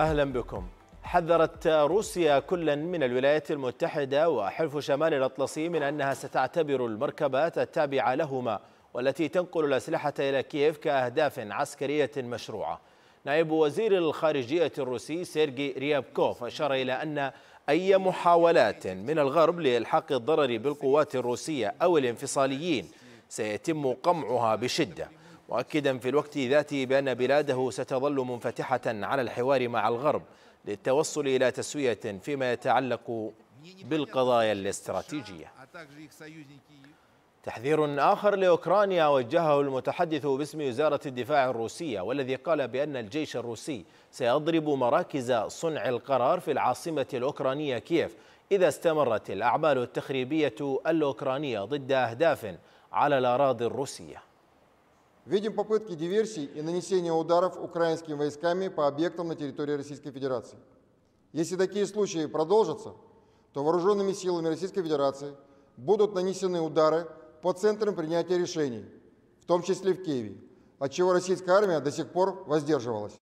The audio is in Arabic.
أهلا بكم حذرت روسيا كلا من الولايات المتحدة وحلف شمال الأطلسي من أنها ستعتبر المركبات التابعة لهما والتي تنقل الأسلحة إلى كييف كأهداف عسكرية مشروعة نائب وزير الخارجية الروسي سيرجي ريابكوف أشار إلى أن أي محاولات من الغرب لإلحاق الضرر بالقوات الروسية أو الانفصاليين سيتم قمعها بشدة مؤكدا في الوقت ذاته بأن بلاده ستظل منفتحة على الحوار مع الغرب للتوصل إلى تسوية فيما يتعلق بالقضايا الاستراتيجية تحذير آخر لأوكرانيا وجهه المتحدث باسم وزارة الدفاع الروسية والذي قال بأن الجيش الروسي سيضرب مراكز صنع القرار في العاصمة الأوكرانية كييف إذا استمرت الأعمال التخريبية الأوكرانية ضد أهداف على الأراضي الروسية Видим попытки диверсий и нанесения ударов украинскими войсками по объектам на территории Российской Федерации. Если такие случаи продолжатся, то вооруженными силами Российской Федерации будут нанесены удары по центрам принятия решений, в том числе в Киеве, от чего российская армия до сих пор воздерживалась.